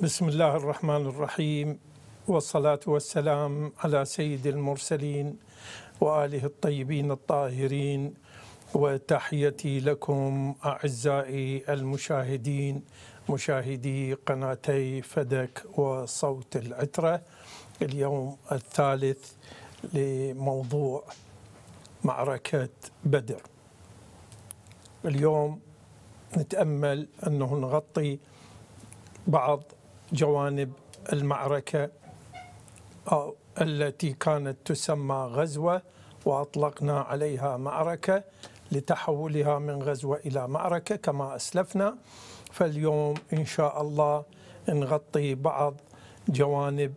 بسم الله الرحمن الرحيم والصلاة والسلام على سيد المرسلين وآله الطيبين الطاهرين وتحيتي لكم أعزائي المشاهدين مشاهدي قناتي فدك وصوت العترة اليوم الثالث لموضوع معركة بدر اليوم نتأمل أنه نغطي بعض جوانب المعركة أو التي كانت تسمى غزوة وأطلقنا عليها معركة لتحولها من غزوة إلى معركة كما أسلفنا فاليوم إن شاء الله نغطي بعض جوانب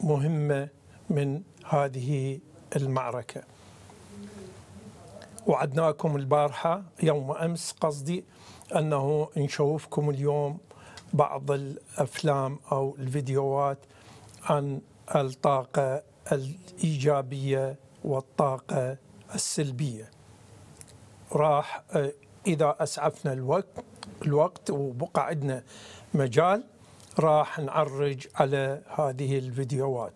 مهمة من هذه المعركة وعدناكم البارحة يوم أمس قصدي أنه نشوفكم اليوم بعض الافلام او الفيديوهات عن الطاقه الايجابيه والطاقه السلبيه راح اذا اسعفنا الوقت الوقت وبقى عندنا مجال راح نعرج على هذه الفيديوهات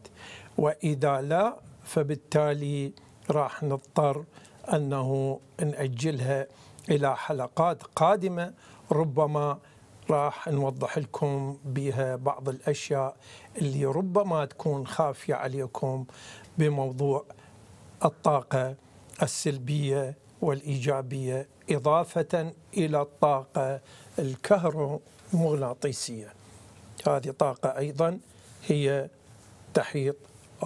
واذا لا فبالتالي راح نضطر انه ناجلها الى حلقات قادمه ربما راح نوضح لكم بها بعض الأشياء اللي ربما تكون خافية عليكم بموضوع الطاقة السلبية والإيجابية إضافة إلى الطاقة الكهرومغناطيسية هذه طاقة أيضا هي تحيط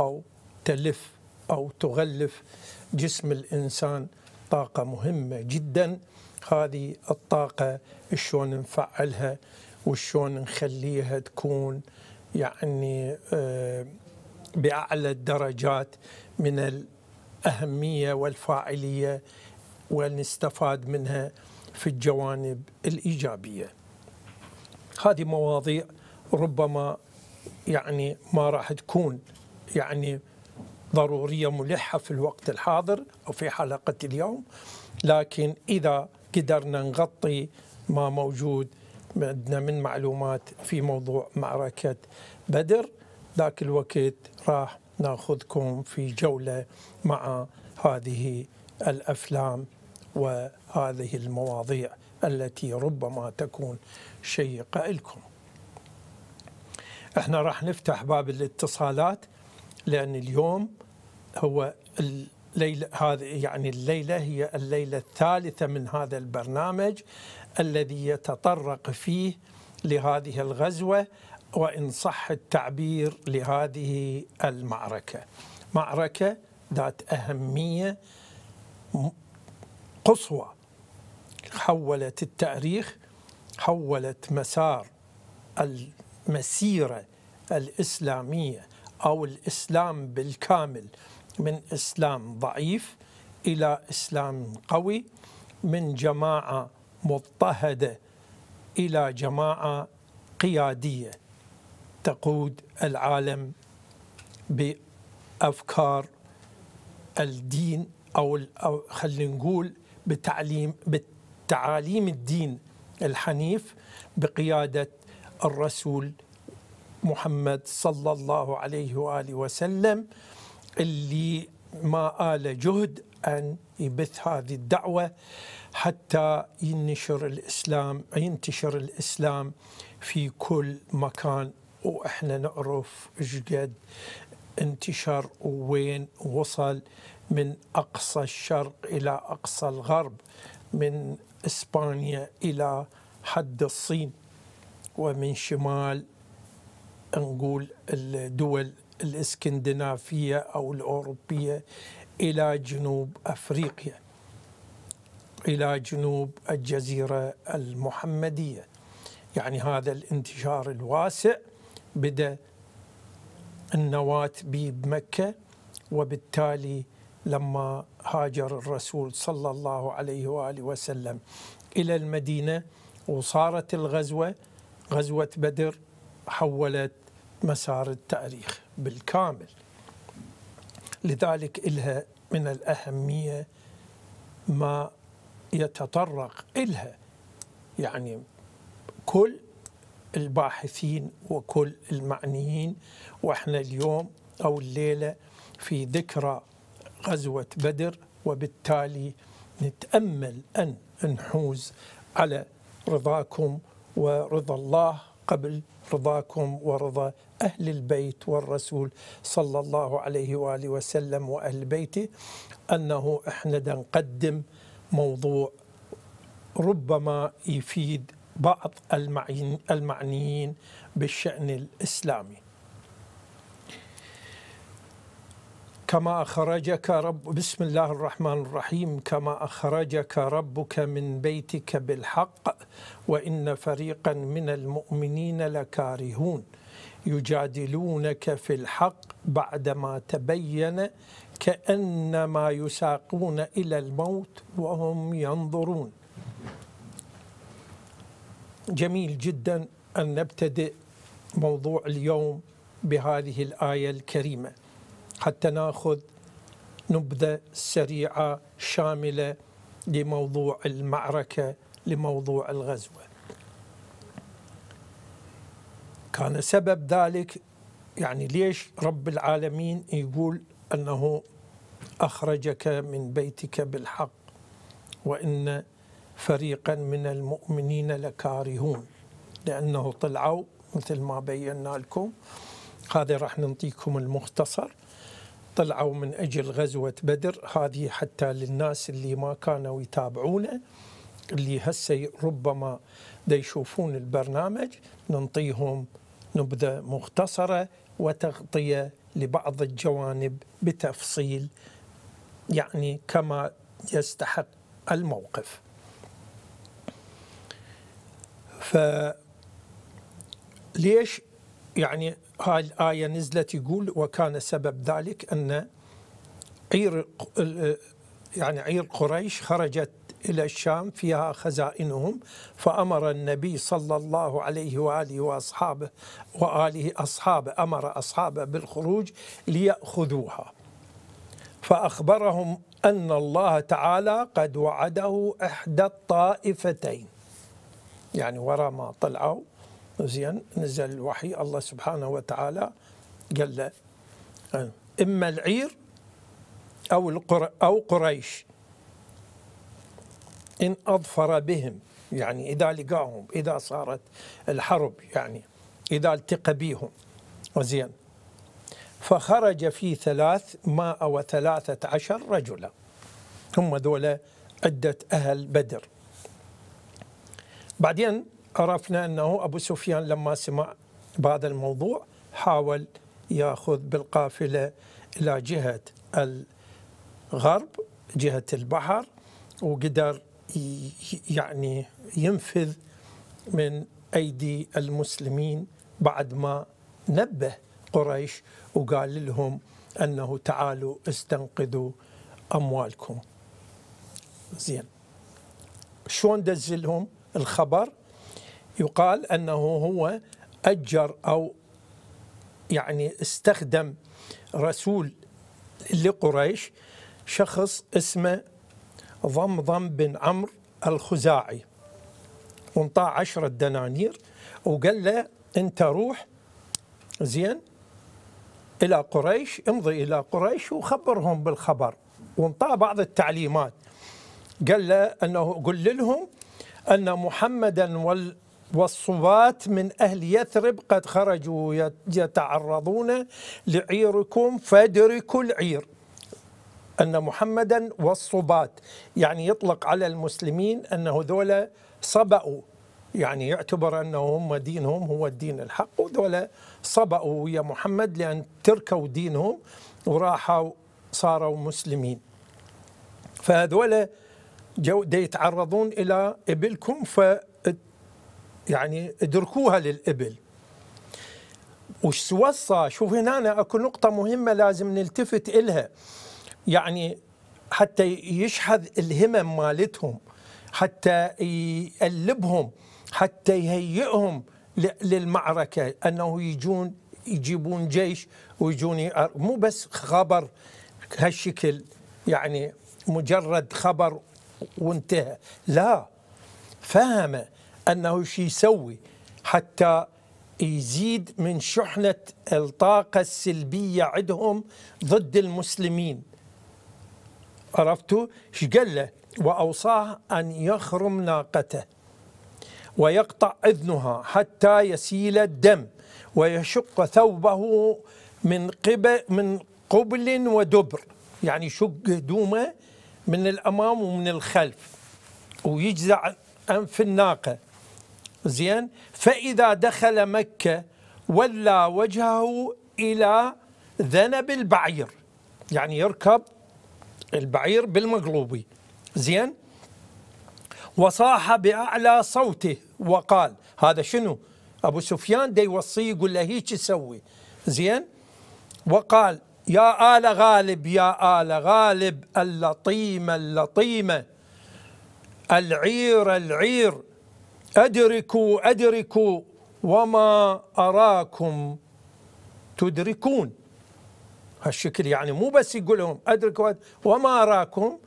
أو تلف أو تغلف جسم الإنسان طاقة مهمة جداً هذه الطاقة شلون نفعلها وشلون نخليها تكون يعني آه، بأعلى الدرجات من الأهمية والفاعلية ونستفاد منها في الجوانب الإيجابية هذه مواضيع ربما يعني ما راح تكون يعني ضرورية ملحة في الوقت الحاضر أو في حلقة اليوم لكن إذا قدرنا نغطي ما موجود عندنا من معلومات في موضوع معركة بدر ذاك الوقت راح ناخذكم في جولة مع هذه الأفلام وهذه المواضيع التي ربما تكون شيقة لكم احنا راح نفتح باب الاتصالات لأن اليوم هو ليلة هذه يعني الليلة هي الليلة الثالثة من هذا البرنامج الذي يتطرق فيه لهذه الغزوة وإن صح التعبير لهذه المعركة معركة ذات أهمية قصوى حولت التاريخ حولت مسار المسيرة الإسلامية أو الإسلام بالكامل من إسلام ضعيف إلى إسلام قوي من جماعة مضطهدة إلى جماعة قيادية تقود العالم بأفكار الدين أو, خلينا نقول بتعليم بتعاليم الدين الحنيف بقيادة الرسول محمد صلى الله عليه وآله وسلم اللي ما آل جهد أن يبث هذه الدعوة حتى ينشر الإسلام ينتشر الإسلام في كل مكان وإحنا نعرف جد انتشر وين وصل من أقصى الشرق إلى أقصى الغرب من إسبانيا إلى حد الصين ومن شمال نقول الدول الاسكندنافيه او الاوروبيه الى جنوب افريقيا الى جنوب الجزيره المحمديه يعني هذا الانتشار الواسع بدا النواة بمكة وبالتالي لما هاجر الرسول صلى الله عليه وآله وسلم إلى المدينة وصارت الغزوة غزوة بدر حولت مسار التاريخ بالكامل لذلك إلها من الأهمية ما يتطرق إلها يعني كل الباحثين وكل المعنيين وإحنا اليوم أو الليلة في ذكرى غزوة بدر وبالتالي نتأمل أن نحوز على رضاكم ورضا الله قبل رضاكم ورضا أهل البيت والرسول صلى الله عليه وآله وسلم وأهل بيته أنه إحنا نقدم موضوع ربما يفيد بعض المعنيين بالشأن الإسلامي كما أخرجك رب بسم الله الرحمن الرحيم كما أخرجك ربك من بيتك بالحق وإن فريقا من المؤمنين لكارهون يجادلونك في الحق بعدما تبين كأنما يساقون إلى الموت وهم ينظرون جميل جدا أن نبتدئ موضوع اليوم بهذه الآية الكريمة حتى ناخذ نبذه سريعه شامله لموضوع المعركه لموضوع الغزوه. كان سبب ذلك يعني ليش رب العالمين يقول انه اخرجك من بيتك بالحق وان فريقا من المؤمنين لكارهون لانه طلعوا مثل ما بينا لكم هذا راح نعطيكم المختصر طلعوا من أجل غزوة بدر هذه حتى للناس اللي ما كانوا يتابعونه اللي هسه ربما دا يشوفون البرنامج ننطيهم نبذة مختصرة وتغطية لبعض الجوانب بتفصيل يعني كما يستحق الموقف فليش يعني هاي الآية نزلت يقول وكان سبب ذلك أن عير يعني عير قريش خرجت إلى الشام فيها خزائنهم فأمر النبي صلى الله عليه وآله وأصحابه وآله أصحابه أمر أصحابه بالخروج ليأخذوها فأخبرهم أن الله تعالى قد وعده إحدى الطائفتين يعني وراء ما طلعوا زين نزل الوحي الله سبحانه وتعالى قال له إما العير أو القر أو قريش إن أظفر بهم يعني إذا لقاهم إذا صارت الحرب يعني إذا التقى بهم زين فخرج في ثلاث ماء وثلاثة عشر رجلا هم ذولا عدة أهل بدر بعدين عرفنا أنه أبو سفيان لما سمع بهذا الموضوع حاول يأخذ بالقافلة إلى جهة الغرب جهة البحر وقدر يعني ينفذ من أيدي المسلمين بعد ما نبه قريش وقال لهم أنه تعالوا استنقذوا أموالكم زين شلون دزلهم الخبر يقال أنه هو أجر أو يعني استخدم رسول لقريش شخص اسمه ضمضم بن عمرو الخزاعي وانطاه عشرة دنانير وقال له انت روح زين الى قريش امضي الى قريش وخبرهم بالخبر وانطاه بعض التعليمات قال له انه قل لهم ان محمدا وال والصبات من أهل يثرب قد خرجوا يتعرضون لعيركم فادركوا العير أن محمدا والصبات يعني يطلق على المسلمين أنه ذولا صبأوا يعني يعتبر أنه هم دينهم هو الدين الحق وذولا صبأوا يا محمد لأن تركوا دينهم وراحوا صاروا مسلمين فهذولا جو يتعرضون إلى إبلكم ف يعني ادركوها للإبل وش وصى شوف هنا أنا أكو نقطة مهمة لازم نلتفت إلها يعني حتى يشحذ الهمم مالتهم حتى يقلبهم حتى يهيئهم للمعركة أنه يجون يجيبون جيش ويجون مو بس خبر هالشكل يعني مجرد خبر وانتهى لا فهمه انه شو يسوي حتى يزيد من شحنه الطاقه السلبيه عندهم ضد المسلمين عرفتوا ايش قال له واوصاه ان يخرم ناقته ويقطع اذنها حتى يسيل الدم ويشق ثوبه من قبل من قبل ودبر يعني يشق هدومه من الامام ومن الخلف ويجزع انف الناقه زين فإذا دخل مكة ولى وجهه إلى ذنب البعير يعني يركب البعير بالمقلوبي زين وصاح بأعلى صوته وقال هذا شنو أبو سفيان دي يوصيه يقول له هيك تسوي زين وقال يا آل غالب يا آل غالب اللطيمة اللطيمة العير العير أدركوا أدركوا وما أراكم تدركون هالشكل يعني مو بس يقول لهم أدركوا وما أراكم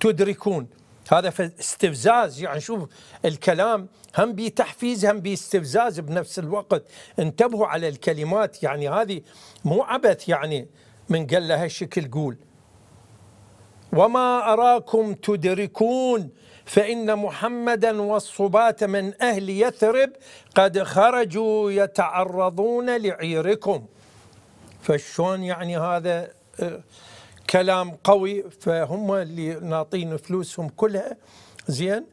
تدركون هذا استفزاز يعني شوف الكلام هم بتحفيز هم باستفزاز بنفس الوقت انتبهوا على الكلمات يعني هذه مو عبث يعني من قال لها هالشكل قول وما أراكم تدركون فإن محمدا والصبات من أهل يثرب قد خرجوا يتعرضون لعيركم فشون يعني هذا آه، كلام قوي فهم اللي ناطين فلوسهم كلها زين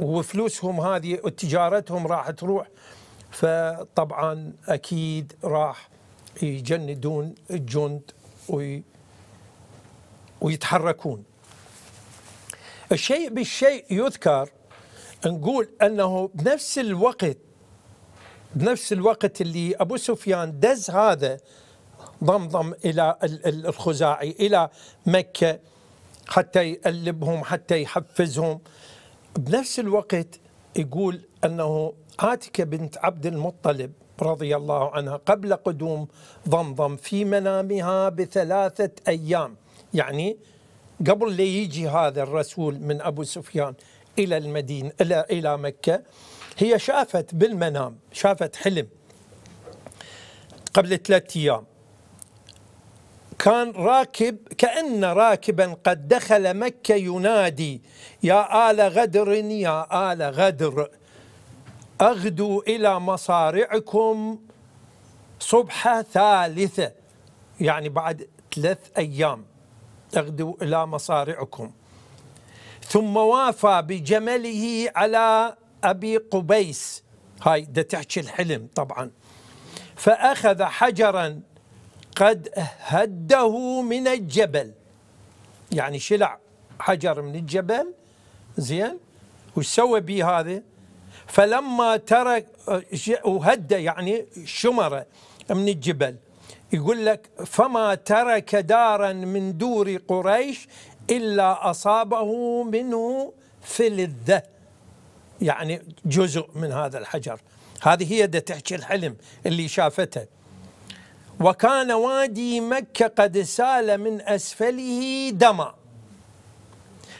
وفلوسهم هذه وتجارتهم راح تروح فطبعا اكيد راح يجندون الجند وي ويتحركون الشيء بالشيء يذكر نقول أنه بنفس الوقت بنفس الوقت اللي أبو سفيان دز هذا ضمضم إلى الخزاعي إلى مكة حتى يقلبهم حتى يحفزهم بنفس الوقت يقول أنه عاتكة بنت عبد المطلب رضي الله عنها قبل قدوم ضمضم في منامها بثلاثة أيام يعني قبل لا يجي هذا الرسول من ابو سفيان الى المدينه الى الى مكه هي شافت بالمنام شافت حلم قبل ثلاثة ايام كان راكب كأن راكبا قد دخل مكة ينادي يا آل غدر يا آل غدر أغدوا إلى مصارعكم صبح ثالثة يعني بعد ثلاث أيام اغدوا إلى مصارعكم ثم وافى بجمله على أبي قبيس هاي ده تحكي الحلم طبعا فأخذ حجرا قد هده من الجبل يعني شلع حجر من الجبل زين وش سوى به هذا فلما ترك وهده يعني شمره من الجبل يقول لك فما ترك دارا من دور قريش إلا أصابه منه فلذة يعني جزء من هذا الحجر هذه هي ده تحكي الحلم اللي شافته وكان وادي مكة قد سال من أسفله دما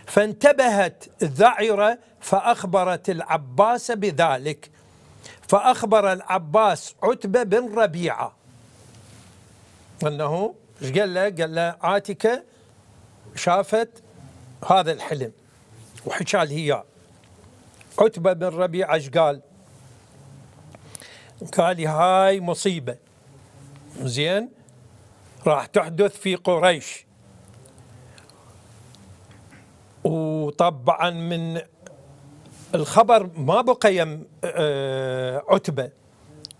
فانتبهت الذعرة فأخبرت العباس بذلك فأخبر العباس عتبة بن ربيعة انه ايش قال له؟ قال له عاتكه شافت هذا الحلم وحكى له اياه عتبه بن ربيعه ايش قال؟ قال هاي مصيبه زين راح تحدث في قريش وطبعا من الخبر ما بقي يم آه، عتبه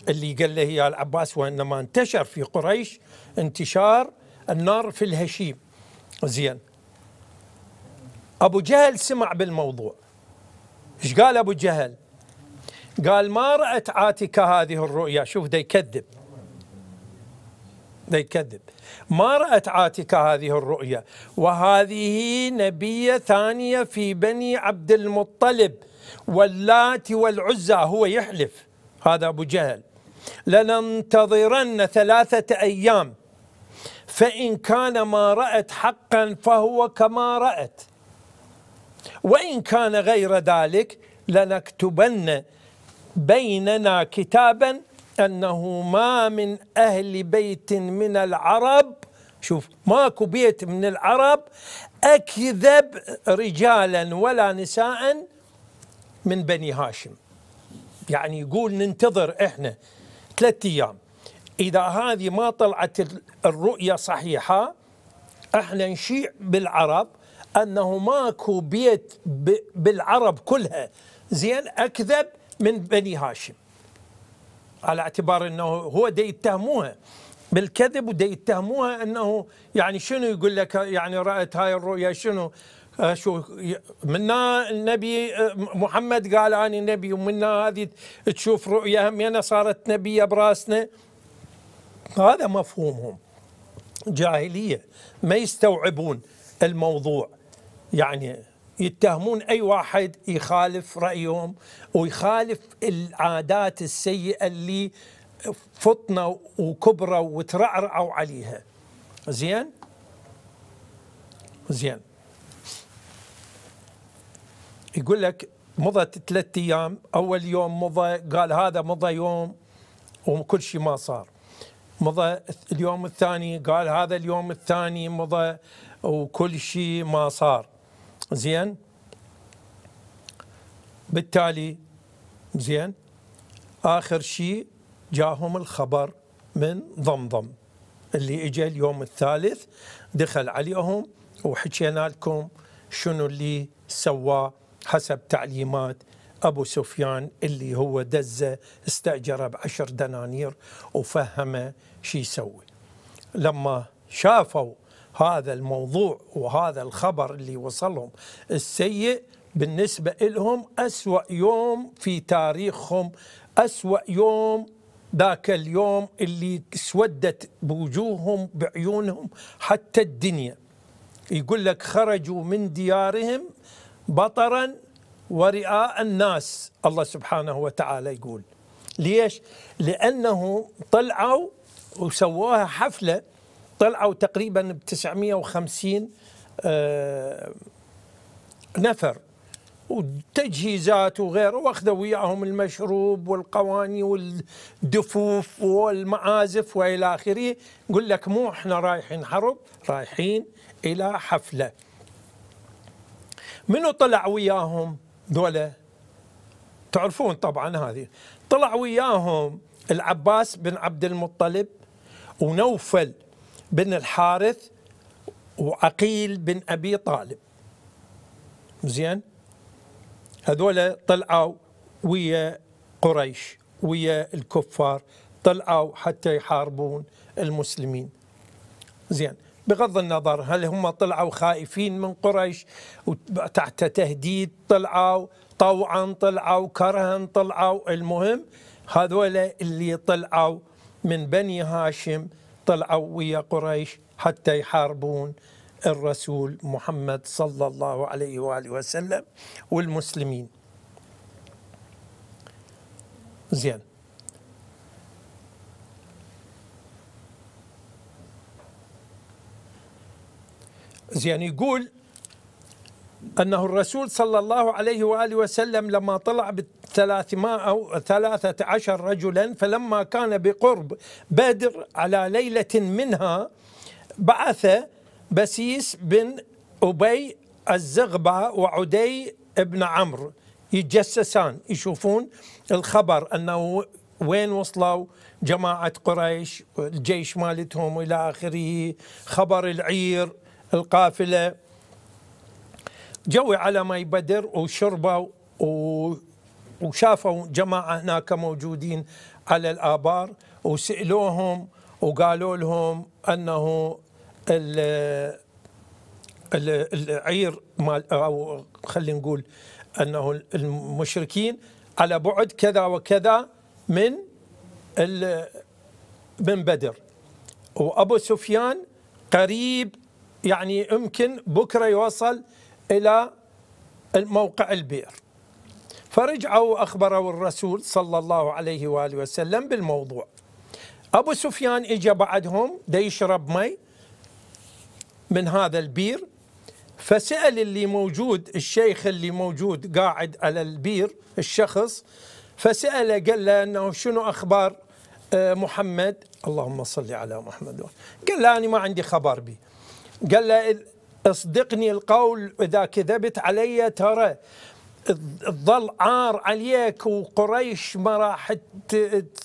اللي قال له يا العباس وانما انتشر في قريش انتشار النار في الهشيم زين ابو جهل سمع بالموضوع ايش قال ابو جهل قال ما رأت عاتكة هذه الرؤيا شوف ده يكذب ده يكذب ما رأت عاتكة هذه الرؤيا وهذه نبية ثانية في بني عبد المطلب واللات والعزى هو يحلف هذا أبو جهل لننتظرن ثلاثة أيام فإن كان ما رأت حقا فهو كما رأت وإن كان غير ذلك لنكتبن بيننا كتابا أنه ما من أهل بيت من العرب شوف ماكو بيت من العرب أكذب رجالا ولا نساء من بني هاشم يعني يقول ننتظر إحنا ثلاثة أيام إذا هذه ما طلعت الرؤية صحيحة احنا نشيع بالعرب أنه ماكو بيت بالعرب كلها زين أكذب من بني هاشم على اعتبار أنه هو دي يتهموها بالكذب ودي يتهموها أنه يعني شنو يقول لك يعني رأت هاي الرؤية شنو آه، شو منا النبي آه، محمد قال عن النبي ومنا هذه تشوف رؤيا همينا صارت نبية براسنا هذا مفهومهم جاهلية ما يستوعبون الموضوع يعني يتهمون أي واحد يخالف رأيهم ويخالف العادات السيئة اللي فطنوا وكبروا وترعرعوا عليها زين زين يقول لك مضت ثلاثة أيام أول يوم مضى قال هذا مضى يوم وكل شيء ما صار مضى اليوم الثاني قال هذا اليوم الثاني مضى وكل شيء ما صار زين بالتالي زين آخر شيء جاهم الخبر من ضمضم اللي اجى اليوم الثالث دخل عليهم وحكينا لكم شنو اللي سواه حسب تعليمات أبو سفيان اللي هو دزة استأجره بعشر دنانير وفهمه شو يسوي لما شافوا هذا الموضوع وهذا الخبر اللي وصلهم السيء بالنسبة لهم أسوأ يوم في تاريخهم أسوأ يوم ذاك اليوم اللي اسودت بوجوههم بعيونهم حتى الدنيا يقول لك خرجوا من ديارهم بطرا ورئاء الناس الله سبحانه وتعالى يقول ليش؟ لأنه طلعوا وسووها حفلة طلعوا تقريبا ب 950 آه، نفر وتجهيزات وغيره واخذوا وياهم المشروب والقواني والدفوف والمعازف والى اخره يقول لك مو احنا رايحين حرب رايحين الى حفله منو طلع وياهم ذولا تعرفون طبعا هذه طلع وياهم العباس بن عبد المطلب ونوفل بن الحارث وعقيل بن ابي طالب زين هذول طلعوا ويا قريش ويا الكفار طلعوا حتى يحاربون المسلمين زين بغض النظر هل هم طلعوا خائفين من قريش تحت تهديد طلعوا طوعا طلعوا كرها طلعوا المهم هذول اللي طلعوا من بني هاشم طلعوا ويا قريش حتى يحاربون الرسول محمد صلى الله عليه واله وسلم والمسلمين زين زين يقول أنه الرسول صلى الله عليه وآله وسلم لما طلع بالثلاثمائة أو ثلاثة عشر رجلا فلما كان بقرب بدر على ليلة منها بعث بسيس بن أبي الزغبة وعدي بن عمرو يتجسسان يشوفون الخبر أنه وين وصلوا جماعة قريش الجيش مالتهم إلى آخره خبر العير القافلة جوي على ماي بدر وشربوا وشافوا جماعة هناك موجودين على الآبار وسألوهم وقالوا لهم أنه ال العير مال او خلينا نقول انه المشركين على بعد كذا وكذا من من بدر وابو سفيان قريب يعني يمكن بكرة يوصل إلى موقع البئر فرجعوا أخبروا الرسول صلى الله عليه وآله وسلم بالموضوع أبو سفيان اجى بعدهم دا يشرب مي من هذا البير فسأل اللي موجود الشيخ اللي موجود قاعد على البير الشخص فسأله قال له أنه شنو أخبار آه، محمد اللهم صل على محمد قال له أنا ما عندي خبر به قال له اصدقني القول اذا كذبت علي ترى تظل عار عليك وقريش ما راح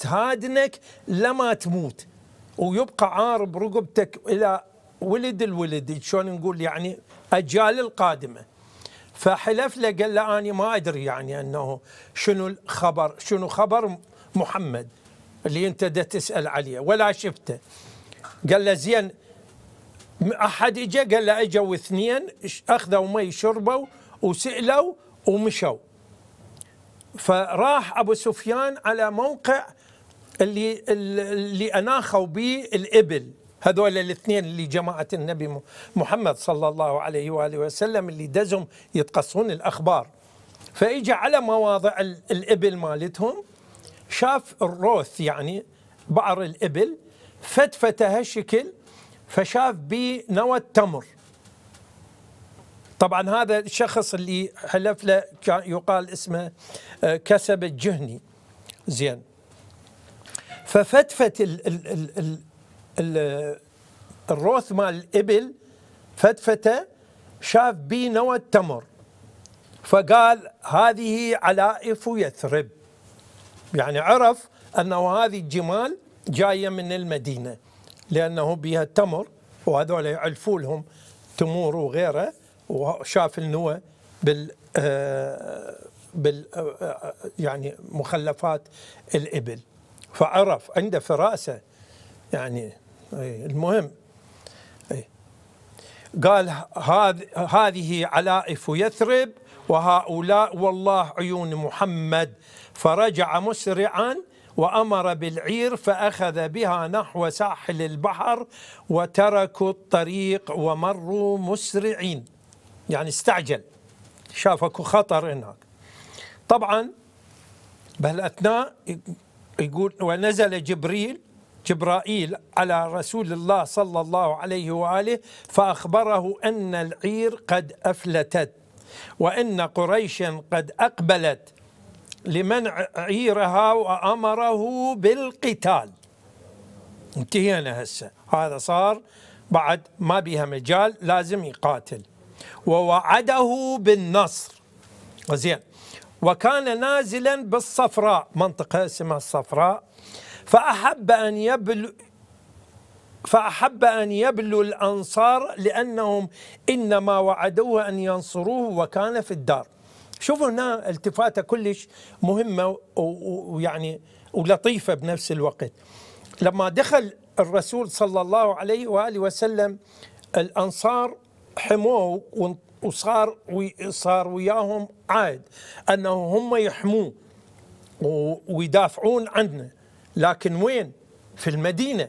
تهادنك لما تموت ويبقى عار برقبتك الى ولد الولد شلون نقول يعني اجيال القادمه فحلف له قال له اني ما ادري يعني انه شنو الخبر شنو خبر محمد اللي انت دا تسال عليه ولا شفته قال له زين احد اجى قال له اجوا اثنين اخذوا مي شربوا وسالوا ومشوا فراح ابو سفيان على موقع اللي اللي اناخوا به الابل هذول الاثنين اللي جماعه النبي محمد صلى الله عليه واله وسلم اللي دزهم يتقصون الاخبار فاجى على مواضع الابل مالتهم شاف الروث يعني بعر الابل فتفته هالشكل فشاف بي نوى التمر طبعا هذا الشخص اللي حلف له كان يقال اسمه آه، كسب الجهني زين ففتفت ال ال ال ال ال الروث مال الابل فتفته شاف بي نوى التمر فقال هذه علائف يثرب يعني عرف انه هذه الجمال جايه من المدينه لأنه بها التمر وهذول يعلفوا لهم تمور وغيره وشاف النوى بال آه، بال آه، آه، يعني مخلفات الإبل فعرف عنده فراسة يعني المهم قال هذه علائف يثرب وهؤلاء والله عيون محمد فرجع مسرعا وأمر بالعير فأخذ بها نحو ساحل البحر وتركوا الطريق ومروا مسرعين يعني استعجل شافكوا خطر هناك طبعا بهالاثناء يقول ونزل جبريل جبرائيل على رسول الله صلى الله عليه واله فاخبره ان العير قد افلتت وان قريشا قد اقبلت لمنع عيرها وأمره بالقتال انتهينا هسه هذا صار بعد ما بيها مجال لازم يقاتل ووعده بالنصر زين وكان نازلا بالصفراء منطقة اسمها الصفراء فأحب أن يبلو فأحب أن يبلو الأنصار لأنهم إنما وعدوه أن ينصروه وكان في الدار شوفوا هنا التفاته كلش مهمه ويعني ولطيفه بنفس الوقت لما دخل الرسول صلى الله عليه واله وسلم الانصار حموه وصار صار وياهم عهد انه هم يحموه ويدافعون عنه لكن وين؟ في المدينه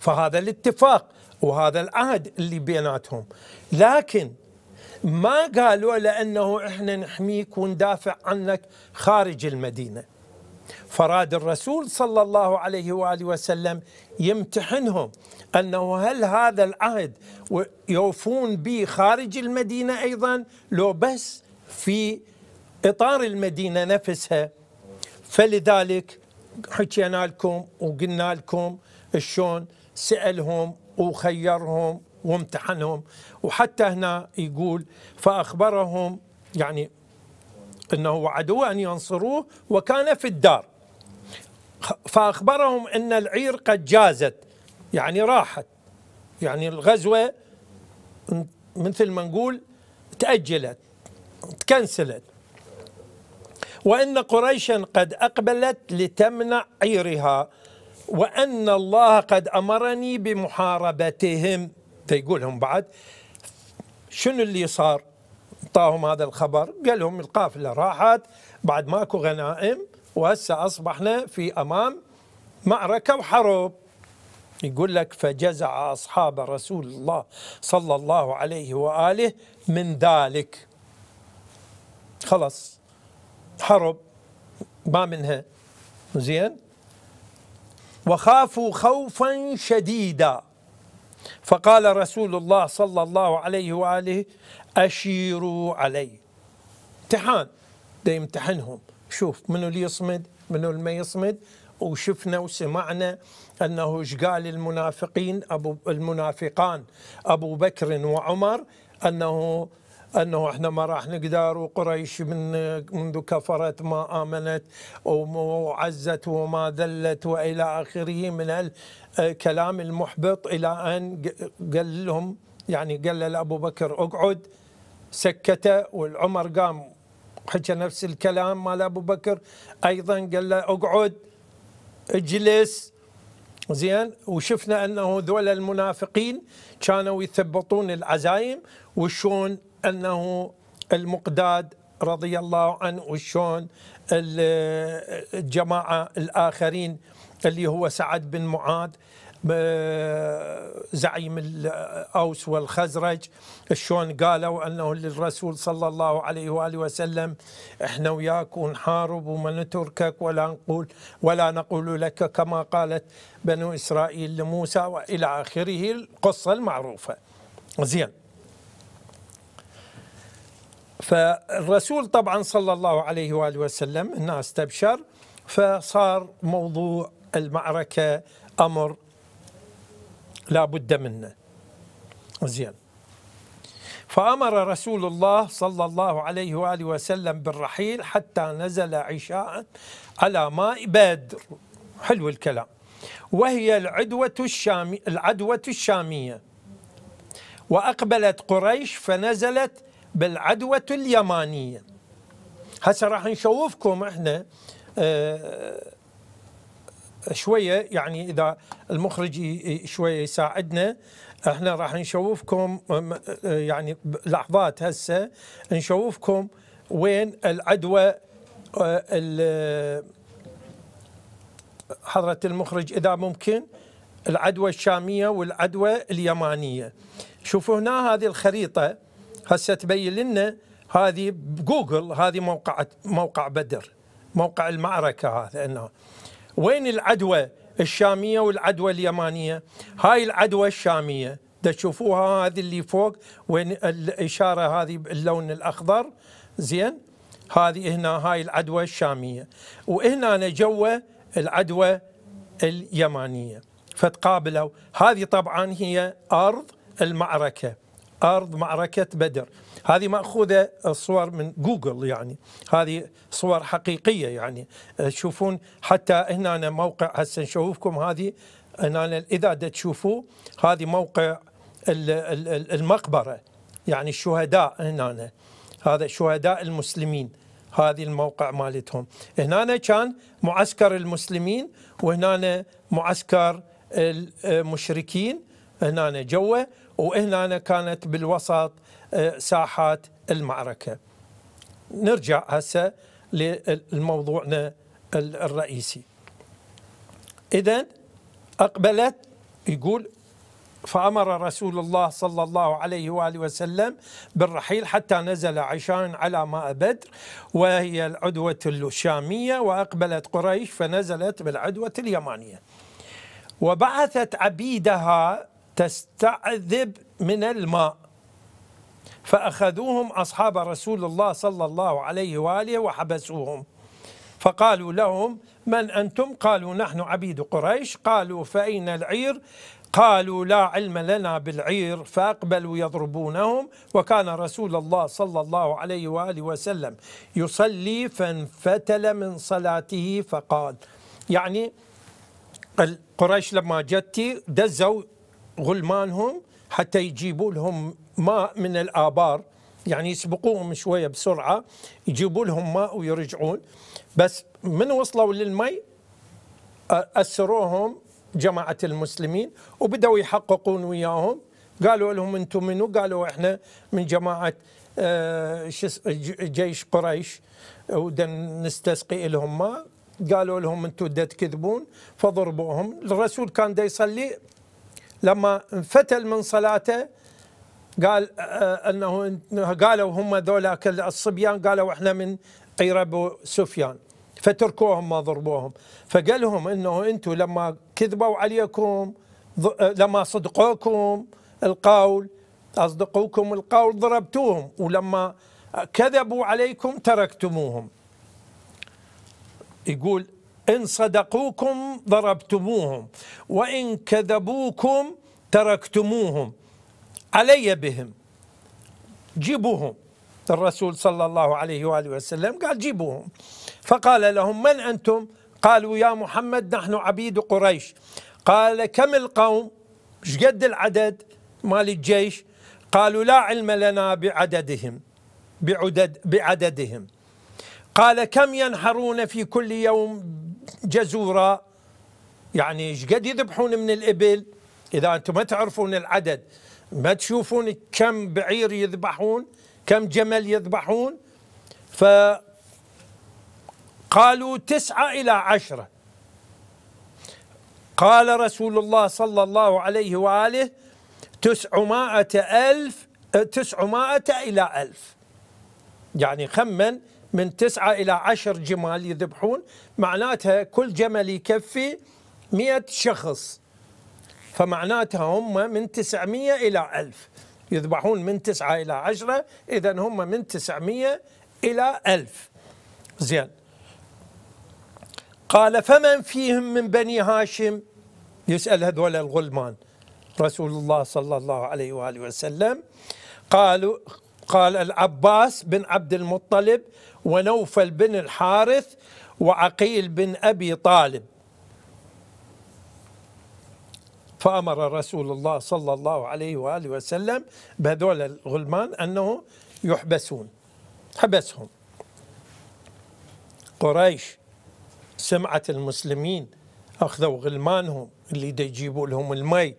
فهذا الاتفاق وهذا العهد اللي بيناتهم لكن ما قالوا لأنه إحنا نحميك وندافع عنك خارج المدينة فراد الرسول صلى الله عليه وآله وسلم يمتحنهم أنه هل هذا العهد يوفون به خارج المدينة أيضا لو بس في إطار المدينة نفسها فلذلك حكينا لكم وقلنا لكم شلون سألهم وخيرهم وامتحنهم وحتى هنا يقول فأخبرهم يعني أنه وعدوه أن ينصروه وكان في الدار فأخبرهم أن العير قد جازت يعني راحت يعني الغزوة مثل ما نقول تأجلت تكنسلت وأن قريشا قد أقبلت لتمنع عيرها وأن الله قد أمرني بمحاربتهم تيقول لهم بعد شنو اللي صار طاهم هذا الخبر قال لهم القافله راحت بعد ماكو غنائم وهسه اصبحنا في امام معركه وحرب يقول لك فجزع اصحاب رسول الله صلى الله عليه واله من ذلك خلص حرب ما منها زين وخافوا خوفا شديدا فقال رسول الله صلى الله عليه وآله أشيروا علي امتحان ده يمتحنهم شوف منو اللي يصمد منو اللي ما يصمد وشفنا وسمعنا أنه قال المنافقين أبو المنافقان أبو بكر وعمر أنه انه احنا ما راح نقدر وقريش من منذ كفرت ما امنت وعزت وما ذلت والى اخره من الكلام المحبط الى ان قال لهم يعني قال لابو بكر اقعد سكته والعمر قام حكى نفس الكلام مال ابو بكر ايضا قال له اقعد اجلس زين وشفنا انه ذول المنافقين كانوا يثبطون العزايم وشون انه المقداد رضي الله عنه وشون الجماعه الاخرين اللي هو سعد بن معاذ زعيم الاوس والخزرج شلون قالوا انه للرسول صلى الله عليه واله وسلم احنا وياك ونحارب وما نتركك ولا نقول ولا نقول لك كما قالت بنو اسرائيل لموسى والى اخره القصه المعروفه زين فالرسول طبعا صلى الله عليه واله وسلم الناس تبشر فصار موضوع المعركه امر لا بد منه زين فامر رسول الله صلى الله عليه واله وسلم بالرحيل حتى نزل عشاء على ماء بدر حلو الكلام وهي العدوة الشامي العدوة الشامية وأقبلت قريش فنزلت بالعدوة اليمانية هسه راح نشوفكم احنا آه، شوية يعني إذا المخرج شوية يساعدنا احنا راح نشوفكم آه، يعني لحظات هسه نشوفكم وين العدوى آه، حضرة المخرج إذا ممكن العدوى الشامية والعدوى اليمانية شوفوا هنا هذه الخريطة هسه تبين لنا هذه بجوجل هذه موقع موقع بدر موقع المعركه هذا انه وين العدوى الشاميه والعدوى اليمانيه هاي العدوى الشاميه تشوفوها هذه اللي فوق وين الاشاره هذه باللون الاخضر زين هذه هنا هاي العدوى الشاميه وهنا جوا العدوى اليمانيه فتقابلوا هذه طبعا هي ارض المعركه أرض معركة بدر هذه مأخوذة الصور من جوجل يعني هذه صور حقيقية يعني تشوفون آه، حتى هنا موقع هسه نشوفكم هذه هنا إذا تشوفوه هذه موقع المقبرة يعني الشهداء هنا هذا شهداء المسلمين هذه الموقع مالتهم هنا كان معسكر المسلمين وهنا معسكر المشركين آه، هنا جوه وهنا كانت بالوسط آه، ساحات المعركة نرجع هسه لموضوعنا الرئيسي إذا أقبلت يقول فأمر رسول الله صلى الله عليه وآله وسلم بالرحيل حتى نزل عشان على ماء بدر وهي العدوة الشامية وأقبلت قريش فنزلت بالعدوة اليمانية وبعثت عبيدها تستعذب من الماء فأخذوهم أصحاب رسول الله صلى الله عليه وآله وحبسوهم فقالوا لهم من أنتم قالوا نحن عبيد قريش قالوا فأين العير قالوا لا علم لنا بالعير فأقبلوا يضربونهم وكان رسول الله صلى الله عليه وآله وسلم يصلي فانفتل من صلاته فقال يعني قريش لما جت دزوا غلمانهم حتى يجيبوا لهم ماء من الآبار يعني يسبقوهم شوية بسرعة يجيبوا لهم ماء ويرجعون بس من وصلوا للمي أسروهم جماعة المسلمين وبدأوا يحققون وياهم قالوا لهم أنتم منو قالوا إحنا من جماعة جيش قريش ودن نستسقي لهم ماء قالوا لهم انتم دا تكذبون فضربوهم الرسول كان دا يصلي لما انفتل من صلاته قال آه، آه، انه قالوا هم ذولاك الصبيان قالوا احنا من قير ابو سفيان فتركوهم ما ضربوهم فقال لهم انه انتم لما كذبوا عليكم آه، لما صدقوكم القول اصدقوكم القول ضربتوهم ولما كذبوا عليكم تركتموهم يقول إن صدقوكم ضربتموهم وإن كذبوكم تركتموهم علي بهم جيبوهم الرسول صلى الله عليه وآله وسلم قال جيبوهم فقال لهم من أنتم قالوا يا محمد نحن عبيد قريش قال كم القوم شقد العدد مال الجيش قالوا لا علم لنا بعددهم بعدد بعددهم قال كم ينحرون في كل يوم جزوره يعني ايش قد يذبحون من الابل اذا انتم ما تعرفون العدد ما تشوفون كم بعير يذبحون كم جمل يذبحون فقالوا تسعة إلى عشرة قال رسول الله صلى الله عليه وآله تسعمائة ألف تسعمائة إلى ألف يعني خمن من تسعة إلى عشر جمال يذبحون معناتها كل جمل يكفي مئة شخص فمعناتها هم من 900 إلى 1000 يذبحون من تسعة إلى عشرة إذا هم من 900 إلى 1000 زين قال فمن فيهم من بني هاشم يسأل هذول الغلمان رسول الله صلى الله عليه وآله وسلم قالوا قال العباس بن عبد المطلب ونوفل بن الحارث وعقيل بن أبي طالب فأمر رسول الله صلى الله عليه وآله وسلم بهذول الغلمان أنه يحبسون حبسهم قريش سمعت المسلمين أخذوا غلمانهم اللي يجيبوا لهم المي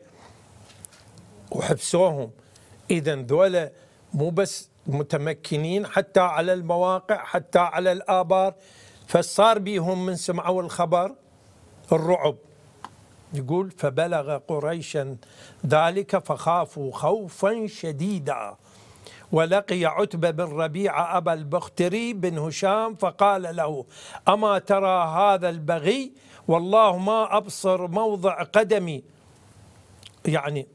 وحبسوهم إذا ذولا مو بس متمكنين حتى على المواقع حتى على الآبار فصار بهم من سمعوا الخبر الرعب يقول فبلغ قريشا ذلك فخافوا خوفا شديدا ولقي عتبة بن ربيعة أبا البختري بن هشام فقال له أما ترى هذا البغي والله ما أبصر موضع قدمي يعني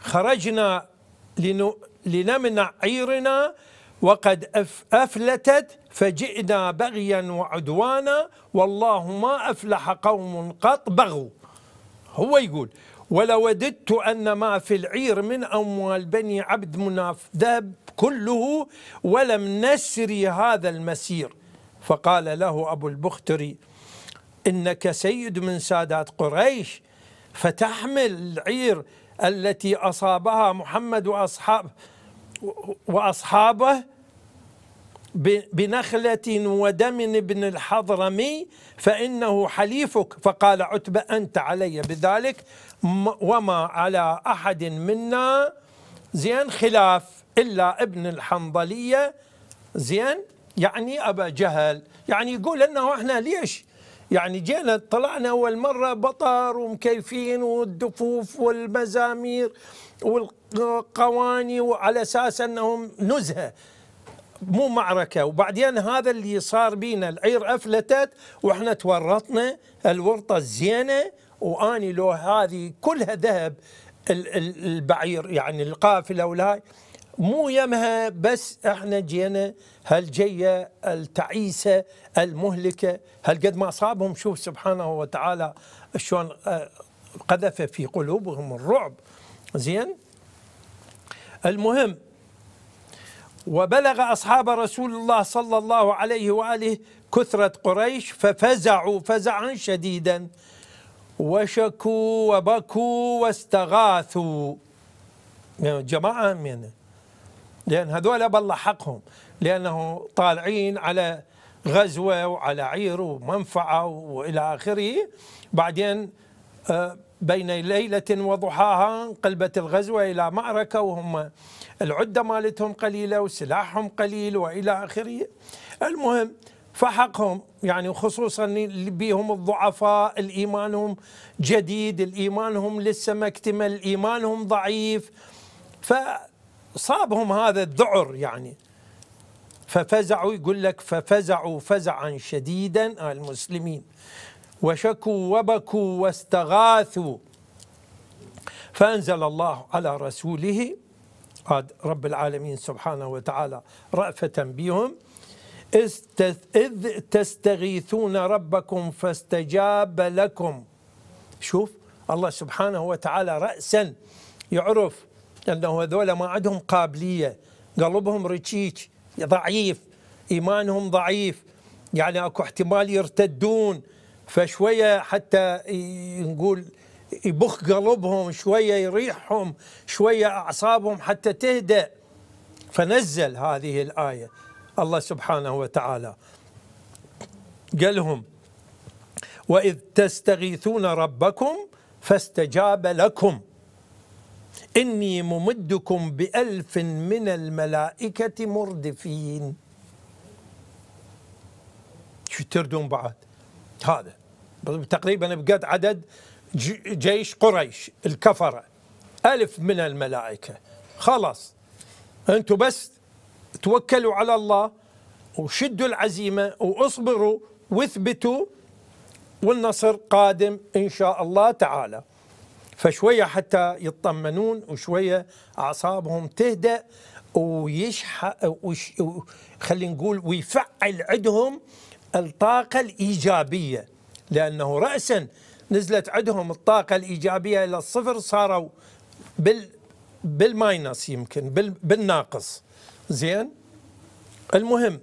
خرجنا لنمنع عيرنا وقد أفلتت فجئنا بغيا وعدوانا والله ما أفلح قوم قط بغوا هو يقول ولوددت أن ما في العير من أموال بني عبد مناف ذهب كله ولم نسري هذا المسير فقال له أبو البختري إنك سيد من سادات قريش فتحمل العير التي أصابها محمد وأصحاب وأصحابه بنخلة ودم ابن الحضرمي فإنه حليفك فقال عتبة أنت علي بذلك وما على أحد منا زين خلاف إلا ابن الحنظلية زين يعني أبا جهل يعني يقول أنه إحنا ليش يعني جينا طلعنا أول مرة بطر ومكيفين والدفوف والمزامير والقواني وعلى أساس أنهم نزهة مو معركة وبعدين هذا اللي صار بينا العير أفلتت وإحنا تورطنا الورطة الزينة واني لو هذه كلها ذهب البعير يعني القافله ولا مو يمها بس احنا جينا هالجيه التعيسه المهلكه هالقد ما اصابهم شوف سبحانه وتعالى شلون آه، قذف في قلوبهم الرعب زين المهم وبلغ اصحاب رسول الله صلى الله عليه واله كثره قريش ففزعوا فزعا شديدا وشكوا وبكوا واستغاثوا جماعه من لأن هذول بالله حقهم لأنه طالعين على غزوة وعلى عير ومنفعة وإلى آخره بعدين آه، بين ليلة وضحاها انقلبت الغزوة إلى معركة وهم العدة مالتهم قليلة وسلاحهم قليل وإلى آخره المهم فحقهم يعني خصوصا بهم الضعفاء الإيمانهم جديد الإيمانهم لسه ما اكتمل إيمانهم ضعيف ف صابهم هذا الذعر يعني ففزعوا يقول لك ففزعوا فزعا شديدا المسلمين وشكوا وبكوا واستغاثوا فأنزل الله على رسوله رب العالمين سبحانه وتعالى رأفة بهم إذ تستغيثون ربكم فاستجاب لكم شوف الله سبحانه وتعالى رأسا يعرف لانه هذول ما عندهم قابليه قلبهم ركيك ضعيف ايمانهم ضعيف يعني اكو احتمال يرتدون فشويه حتى نقول يبخ قلبهم شويه يريحهم شويه اعصابهم حتى تهدأ فنزل هذه الايه الله سبحانه وتعالى قال لهم واذ تستغيثون ربكم فاستجاب لكم إني ممدكم بألف من الملائكة مردفين شو تردون بعد هذا تقريبا بقد عدد جيش قريش الكفرة ألف من الملائكة خلاص أنتم بس توكلوا على الله وشدوا العزيمة واصبروا واثبتوا والنصر قادم إن شاء الله تعالى فشويه حتى يطمنون وشويه اعصابهم تهدأ ويشح وش... خلينا نقول ويفعل عندهم الطاقه الايجابيه لانه راسا نزلت عندهم الطاقه الايجابيه الى الصفر صاروا بال بالماينس يمكن بال... بالناقص زين المهم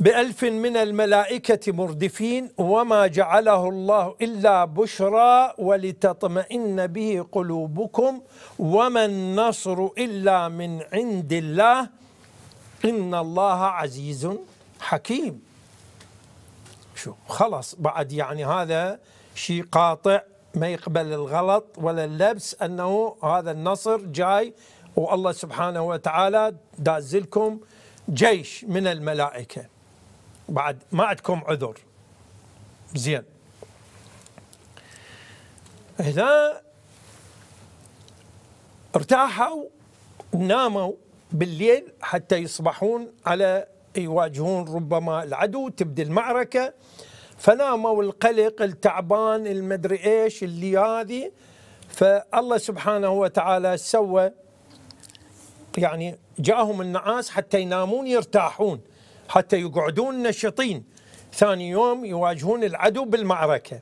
بألف من الملائكة مردفين وما جعله الله إلا بشرى ولتطمئن به قلوبكم وما النصر إلا من عند الله إن الله عزيز حكيم شو خلاص بعد يعني هذا شيء قاطع ما يقبل الغلط ولا اللبس أنه هذا النصر جاي والله سبحانه وتعالى دازلكم جيش من الملائكه بعد ما عندكم عذر زين هنا ارتاحوا ناموا بالليل حتى يصبحون على يواجهون ربما العدو تبدي المعركة فناموا القلق التعبان المدري ايش اللي هذه فالله سبحانه وتعالى سوى يعني جاءهم النعاس حتى ينامون يرتاحون حتى يقعدون نشطين ثاني يوم يواجهون العدو بالمعركة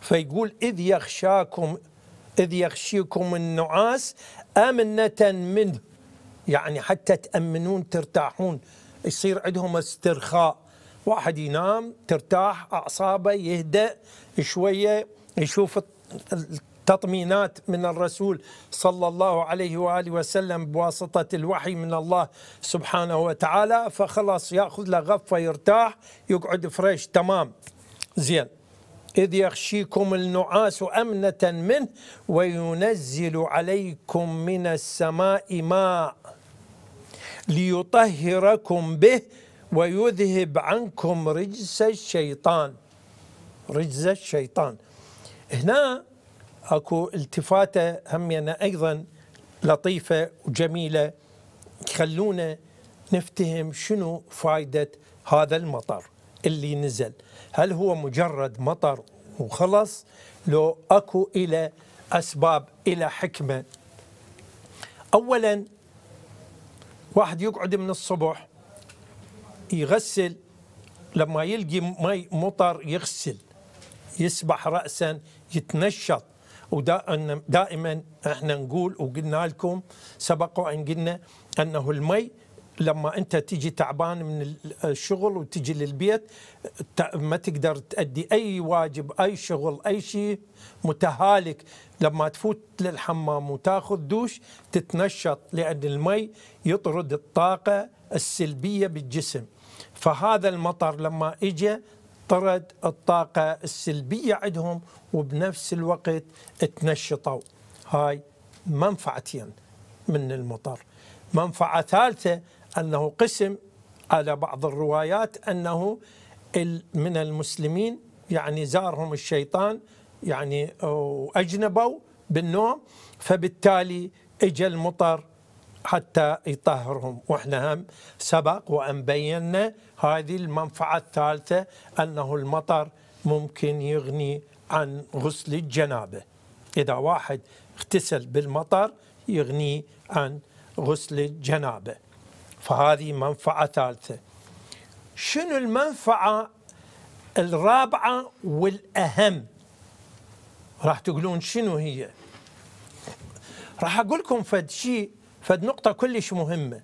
فيقول إذ يخشاكم إذ يخشيكم النعاس أمنة منه يعني حتى تأمنون ترتاحون يصير عندهم استرخاء واحد ينام ترتاح أعصابه يهدأ شوية يشوف تطمينات من الرسول صلى الله عليه واله وسلم بواسطه الوحي من الله سبحانه وتعالى فخلاص ياخذ له غفه يرتاح يقعد فريش تمام زين إذ يغشيكم النعاس أمنة منه وينزل عليكم من السماء ماء ليطهركم به ويذهب عنكم رجس الشيطان رجس الشيطان هنا اكو التفاته همينا ايضا لطيفه وجميله خلونا نفتهم شنو فائده هذا المطر اللي نزل هل هو مجرد مطر وخلص لو اكو الى اسباب الى حكمه اولا واحد يقعد من الصبح يغسل لما يلقي مي مطر يغسل يسبح راسا يتنشط ودائما احنا نقول وقلنا لكم سبق ان قلنا انه المي لما انت تيجي تعبان من الشغل وتجي للبيت ما تقدر تأدي اي واجب اي شغل اي شيء متهالك لما تفوت للحمام وتاخذ دوش تتنشط لان المي يطرد الطاقه السلبيه بالجسم فهذا المطر لما اجى طرد الطاقة السلبية عندهم وبنفس الوقت تنشطوا هاي منفعتين من المطر منفعة ثالثة أنه قسم على بعض الروايات أنه من المسلمين يعني زارهم الشيطان يعني أجنبوا بالنوم فبالتالي اجى المطر حتى يطهرهم واحنا هم سبق وان بينا هذه المنفعه الثالثه انه المطر ممكن يغني عن غسل الجنابه اذا واحد اغتسل بالمطر يغني عن غسل الجنابه فهذه منفعه ثالثه شنو المنفعه الرابعه والاهم راح تقولون شنو هي راح اقول لكم فد شيء فالنقطة كلش مهمة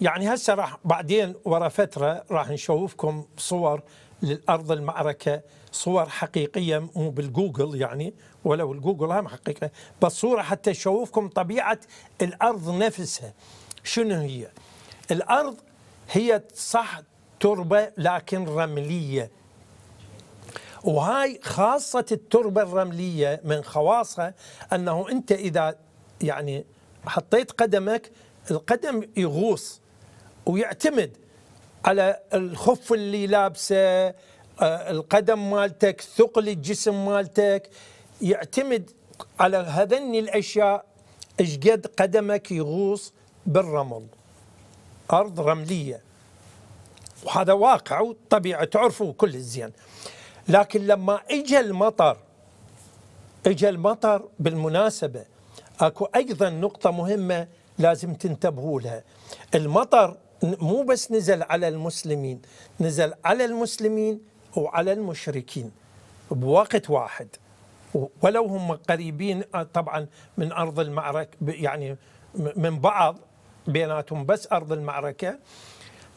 يعني هسه راح بعدين ورا فترة راح نشوفكم صور للأرض المعركة صور حقيقية مو بالجوجل يعني ولو الجوجل هم حقيقة بس صورة حتى تشوفكم طبيعة الأرض نفسها شنو هي الأرض هي صح تربة لكن رملية وهاي خاصة التربة الرملية من خواصها أنه أنت إذا يعني حطيت قدمك القدم يغوص ويعتمد على الخف اللي لابسه آه، القدم مالتك ثقل الجسم مالتك يعتمد على هذني الاشياء ايش قد قدمك يغوص بالرمل ارض رمليه وهذا واقع وطبيعه تعرفوا كل الزين لكن لما اجى المطر اجى المطر بالمناسبه اكو ايضا نقطه مهمه لازم تنتبهوا لها المطر مو بس نزل على المسلمين نزل على المسلمين وعلى المشركين بوقت واحد ولو هم قريبين آه، طبعا من ارض المعركه يعني من بعض بيناتهم بس ارض المعركه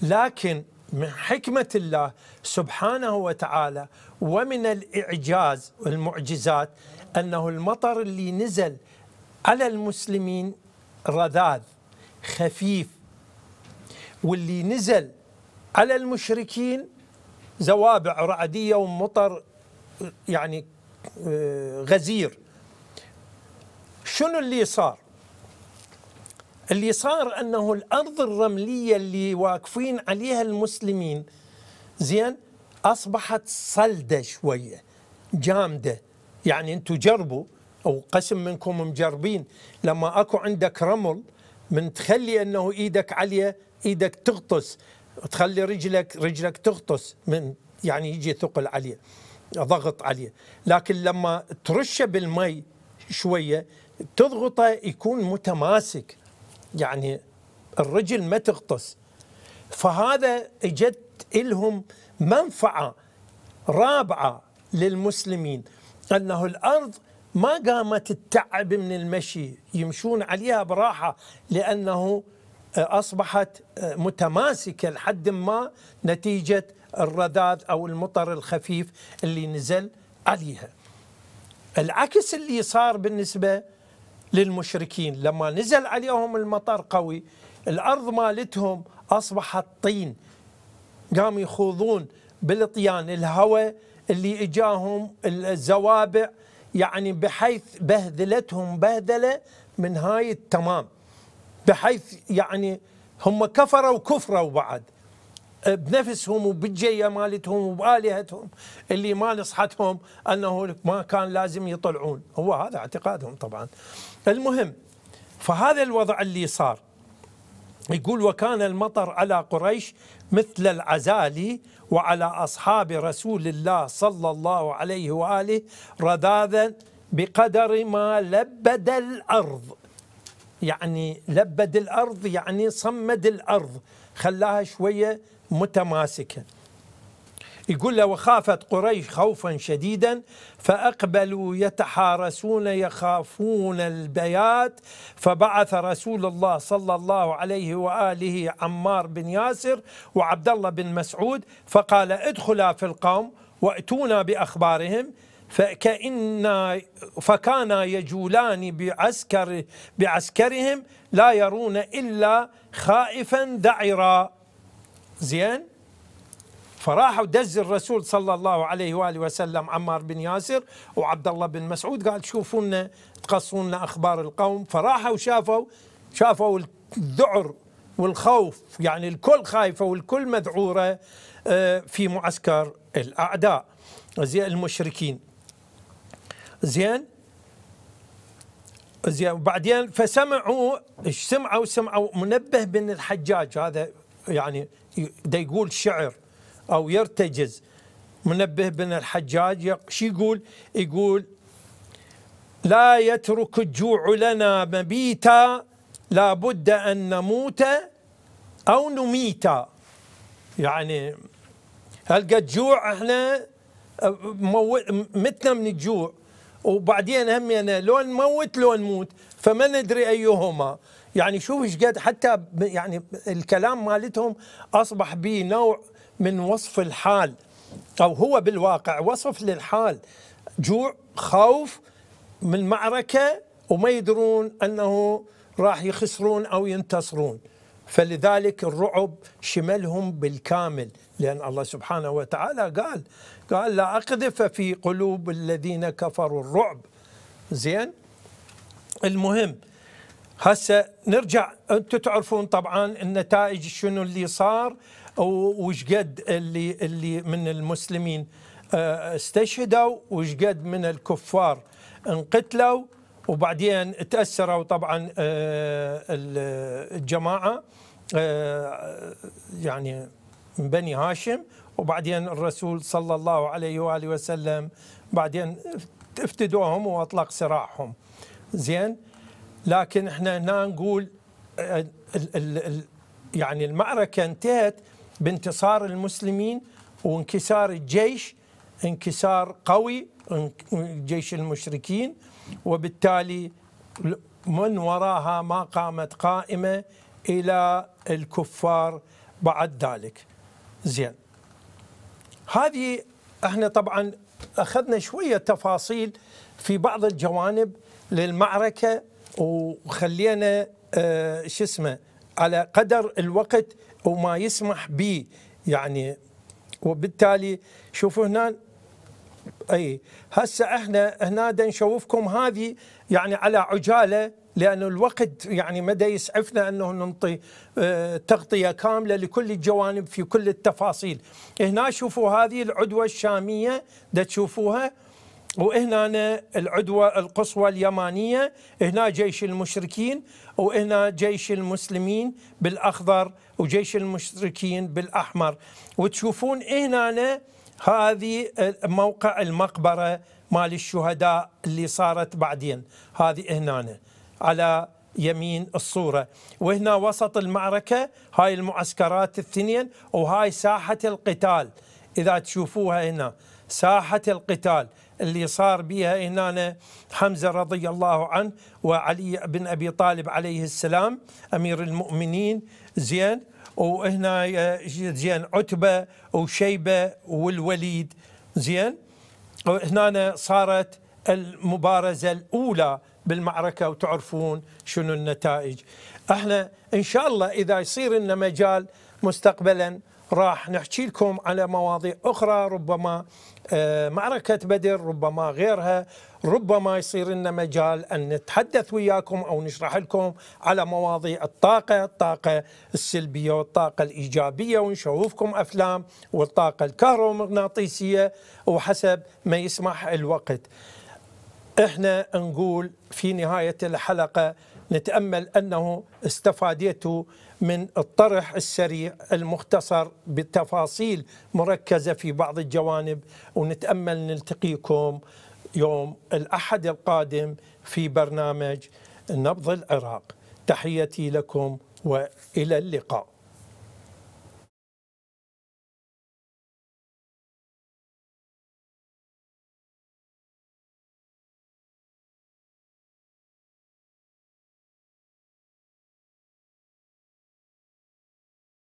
لكن من حكمه الله سبحانه وتعالى ومن الاعجاز والمعجزات انه المطر اللي نزل على المسلمين رذاذ خفيف واللي نزل على المشركين زوابع رعديه ومطر يعني آه، غزير شنو اللي صار اللي صار انه الارض الرمليه اللي واقفين عليها المسلمين زين اصبحت صلده شويه جامده يعني أنتوا جربوا او قسم منكم مجربين لما اكو عندك رمل من تخلي انه ايدك عاليه ايدك تغطس تخلي رجلك رجلك تغطس من يعني يجي ثقل عليه ضغط عليه لكن لما ترشه بالمي شويه تضغطه يكون متماسك يعني الرجل ما تغطس فهذا اجت لهم منفعه رابعه للمسلمين انه الارض ما قامت التعب من المشي يمشون عليها براحة لأنه آه، أصبحت آه، متماسكة لحد ما نتيجة الرذاذ أو المطر الخفيف اللي نزل عليها العكس اللي صار بالنسبة للمشركين لما نزل عليهم المطر قوي الأرض مالتهم أصبحت طين قاموا يخوضون بالطيان الهواء اللي اجاهم الزوابع يعني بحيث بهذلتهم بهذلة من هاي التمام بحيث يعني هم كفروا كفروا بعد بنفسهم وبالجيه مالتهم وبالهتهم اللي ما نصحتهم انه ما كان لازم يطلعون، هو هذا اعتقادهم طبعا. المهم فهذا الوضع اللي صار يقول وكان المطر على قريش مثل العزالي وعلى أصحاب رسول الله صلى الله عليه وآله رذاذا بقدر ما لبد الأرض يعني لبد الأرض يعني صمد الأرض خلاها شوية متماسكة يقول له وخافت قريش خوفا شديدا فأقبلوا يتحارسون يخافون البيات فبعث رسول الله صلى الله عليه وآله عمار بن ياسر وعبد الله بن مسعود فقال ادخلا في القوم واتونا بأخبارهم فكأن فكانا يجولان بعسكر بعسكرهم لا يرون إلا خائفا ذعرا زين فراحوا دز الرسول صلى الله عليه واله وسلم عمار بن ياسر وعبد الله بن مسعود قال شوفوا لنا تقصوا لنا اخبار القوم فراحوا شافوا شافوا الذعر والخوف يعني الكل خايفه والكل مذعوره آه، في معسكر الاعداء زين المشركين زين زين وبعدين فسمعوا سمعوا سمعوا منبه بن الحجاج هذا يعني دا يقول شعر أو يرتجز منبه بن الحجاج شو يقول يقول لا يترك الجوع لنا مبيتا لابد أن نموت أو نميتا يعني هلقى الجوع احنا متنا من الجوع وبعدين هم يعني لو نموت لو نموت فما ندري ايهما يعني شوف ايش قد حتى يعني الكلام مالتهم اصبح به نوع من وصف الحال أو هو بالواقع وصف للحال جوع خوف من معركة وما يدرون أنه راح يخسرون أو ينتصرون فلذلك الرعب شملهم بالكامل لأن الله سبحانه وتعالى قال قال لا أقذف في قلوب الذين كفروا الرعب زين المهم هسه نرجع انتم تعرفون طبعا النتائج شنو اللي صار وشقد اللي اللي من المسلمين آه، استشهدوا وشقد من الكفار انقتلوا وبعدين تاثروا طبعا آه، الجماعه آه، يعني من بني هاشم وبعدين الرسول صلى الله عليه واله وسلم بعدين افتدوهم واطلق سراحهم زين لكن احنا هنا نقول يعني المعركه انتهت بانتصار المسلمين وانكسار الجيش انكسار قوي جيش المشركين وبالتالي من وراها ما قامت قائمة إلى الكفار بعد ذلك زين هذه احنا طبعا أخذنا شوية تفاصيل في بعض الجوانب للمعركة وخلينا اه شو اسمه على قدر الوقت وما يسمح به يعني وبالتالي شوفوا هنا اي هسه احنا هنا نشوفكم هذه يعني على عجاله لأن الوقت يعني مدى يسعفنا أنه ننطي آه، تغطية كاملة لكل الجوانب في كل التفاصيل هنا شوفوا هذه العدوى الشامية دا تشوفوها وهنا العدوى القصوى اليمانية هنا جيش المشركين وهنا جيش المسلمين بالأخضر وجيش المشركين بالأحمر وتشوفون هنا هذه موقع المقبرة مال الشهداء اللي صارت بعدين هذه هنا على يمين الصورة وهنا وسط المعركة هاي المعسكرات الثنين وهاي ساحة القتال إذا تشوفوها هنا ساحة القتال اللي صار بها هنا حمزة رضي الله عنه وعلي بن أبي طالب عليه السلام أمير المؤمنين زين وهنا آه، زين عتبه وشيبه والوليد زين هنا صارت المبارزه الاولى بالمعركه وتعرفون شنو النتائج احنا ان شاء الله اذا يصير لنا مجال مستقبلا راح نحكي لكم على مواضيع اخرى ربما آه، معركة بدر ربما غيرها ربما يصير لنا مجال أن نتحدث وياكم أو نشرح لكم على مواضيع الطاقة الطاقة السلبية والطاقة الإيجابية ونشوفكم أفلام والطاقة الكهرومغناطيسية وحسب ما يسمح الوقت احنا نقول في نهاية الحلقة نتأمل أنه استفاديتوا من الطرح السريع المختصر بالتفاصيل مركزة في بعض الجوانب ونتأمل نلتقيكم يوم الأحد القادم في برنامج نبض العراق تحيتي لكم وإلى اللقاء